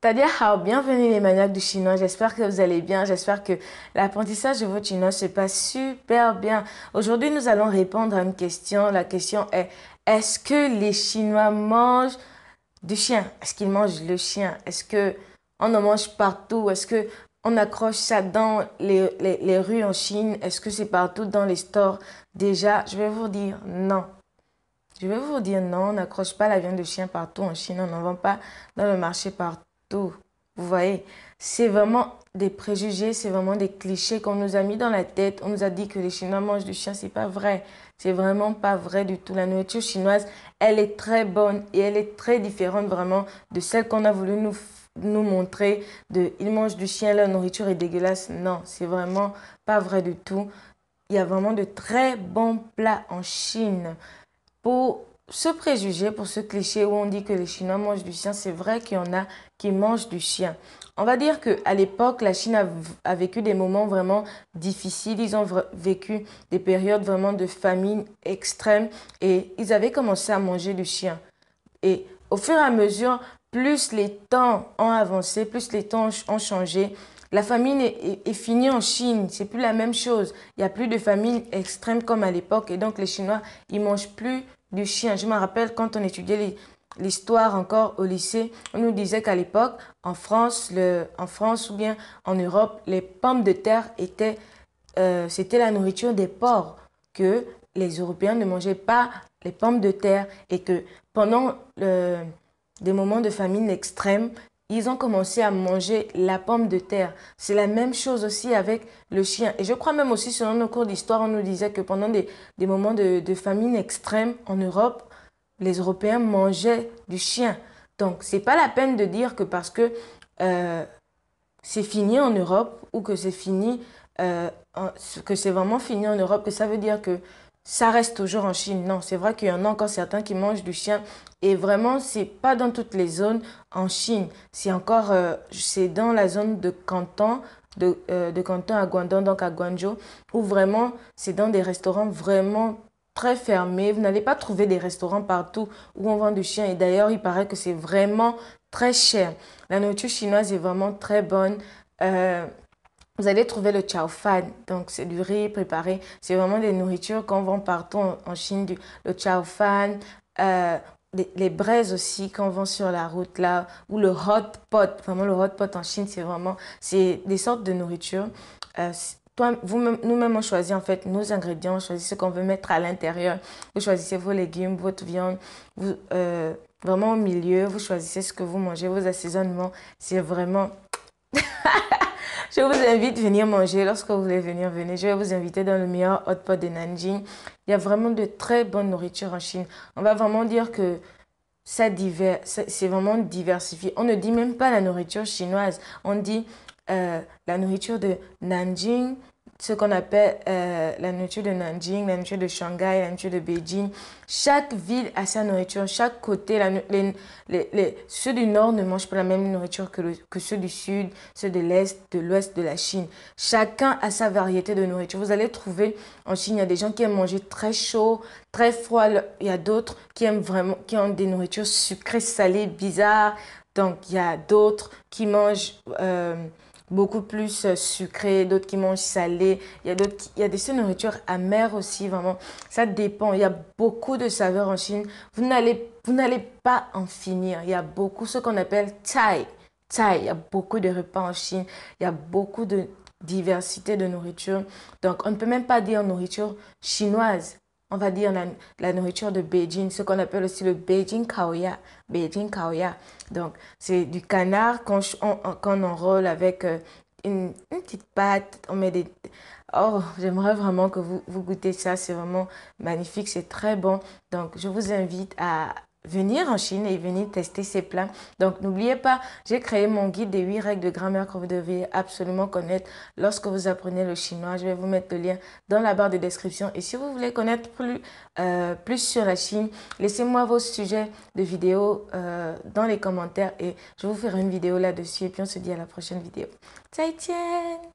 Tadia ah, Hao, bienvenue les maniaques du chinois. J'espère que vous allez bien. J'espère que l'apprentissage de votre chinois se passe super bien. Aujourd'hui, nous allons répondre à une question. La question est est-ce que les Chinois mangent du chien Est-ce qu'ils mangent le chien Est-ce qu'on en mange partout Est-ce que on accroche ça dans les, les rues en Chine Est-ce que c'est partout dans les stores Déjà, je vais vous dire non. Je vais vous dire non, on n'accroche pas la viande de chien partout en Chine, on n'en vend pas dans le marché partout. Vous voyez, c'est vraiment des préjugés, c'est vraiment des clichés qu'on nous a mis dans la tête. On nous a dit que les Chinois mangent du chien, c'est pas vrai. C'est vraiment pas vrai du tout. La nourriture chinoise, elle est très bonne et elle est très différente vraiment de celle qu'on a voulu nous, montrer de ils mangent du chien, leur nourriture est dégueulasse. Non, c'est vraiment pas vrai du tout. Il y a vraiment de très bons plats en Chine. Pour ce préjugé, pour ce cliché où on dit que les Chinois mangent du chien, c'est vrai qu'il y en a qui mangent du chien. On va dire que à l'époque, la Chine a, a, vécu des moments vraiment difficiles. Ils ont vécu des périodes vraiment de famine extrême et ils avaient commencé à manger du chien. Et au fur et à mesure, plus les temps ont avancé, plus les temps ont changé, la famine est, finie en Chine, c'est plus la même chose. Il n'y a plus de famine extrême comme à l'époque. Et donc les Chinois, ils mangent plus du chien. Je me rappelle quand on étudiait l'histoire encore au lycée, on nous disait qu'à l'époque, en France, le, en France ou bien en Europe, les pommes de terre étaient, euh, c'était la nourriture des porcs, que les Européens ne mangeaient pas les pommes de terre et que pendant des moments de famine extrême, ils ont commencé à manger la pomme de terre. C'est la même chose aussi avec le chien. Et je crois même aussi, selon nos cours d'histoire, on nous disait que pendant des, moments de, famine extrême en Europe, les Européens mangeaient du chien. Donc, c'est pas la peine de dire que parce que euh, c'est fini en Europe ou que c'est fini, euh, que c'est vraiment fini en Europe, que ça veut dire que ça reste toujours en Chine. Non, c'est vrai qu'il y en a encore certains qui mangent du chien. Et vraiment, ce n'est pas dans toutes les zones en Chine. C'est encore, euh, c'est dans la zone de Canton, euh, de, Canton à Guangdong, donc à Guangzhou, où vraiment, c'est dans des restaurants vraiment très fermés. Vous n'allez pas trouver des restaurants partout où on vend du chien. Et d'ailleurs, il paraît que c'est vraiment très cher. La nourriture chinoise est vraiment très bonne. Euh, vous allez trouver le chow fan, donc c'est du riz préparé. C'est vraiment des nourritures qu'on vend partout en Chine, du, le chow fan, euh, les, braises aussi qu'on vend sur la route là, ou le hot pot. Vraiment le hot pot en Chine, c'est vraiment c'est des sortes de nourriture. Euh, toi, vous nous-mêmes, on choisit en fait nos ingrédients, on choisit ce qu'on veut mettre à l'intérieur. Vous choisissez vos légumes, votre viande, vous, euh, vraiment au milieu, vous choisissez ce que vous mangez, vos assaisonnements. C'est vraiment je vous invite à venir manger. Lorsque vous voulez venir, venez. Je vais vous inviter dans le meilleur hot pot de Nanjing. Il y a vraiment de très bonnes nourritures en Chine. On va vraiment dire que ça c'est vraiment diversifié. On ne dit même pas la nourriture chinoise. On dit euh, la nourriture de Nanjing, ce qu'on appelle euh, la nourriture de Nanjing, la nourriture de Shanghai, la nourriture de Beijing. Chaque ville a sa nourriture, chaque côté. La, les, ceux du nord ne mangent pas la même nourriture que, que ceux du sud, ceux de l'est, de l'ouest de la Chine. Chacun a sa variété de nourriture. Vous allez trouver en Chine, il y a des gens qui aiment manger très chaud, très froid. Il y a d'autres qui aiment vraiment, qui ont des nourritures sucrées, salées, bizarres. Donc, il y a d'autres qui mangent... Euh, beaucoup plus euh, sucré, d'autres qui mangent salé. Il y a d'autres, il des nourritures amères aussi, vraiment. Ça dépend. Il y a beaucoup de saveurs en Chine. Vous n'allez, vous n'allez pas en finir. Il y a beaucoup ce qu'on appelle Thai. Thai. Il y a beaucoup de repas en Chine. Il y a beaucoup de diversité de nourriture. Donc, on ne peut même pas dire nourriture chinoise on va dire la, nourriture de Beijing, ce qu'on appelle aussi le Beijing Kaoya. Beijing Kaoya. Donc, c'est du canard qu'on on, on enrôle avec euh, une, une, petite pâte. On met des. Oh, j'aimerais vraiment que vous, vous goûtez ça. C'est vraiment magnifique, c'est très bon. Donc, je vous invite à, venir en Chine et venir tester ces plats. Donc n'oubliez pas, j'ai créé mon guide des 8 règles de grammaire que vous devez absolument connaître lorsque vous apprenez le chinois. Je vais vous mettre le lien dans la barre de description. Et si vous voulez connaître plus, euh, plus sur la Chine, laissez-moi vos sujets de vidéos euh, dans les commentaires et je vous ferai une vidéo là-dessus. Et puis on se dit à la prochaine vidéo. Ciao,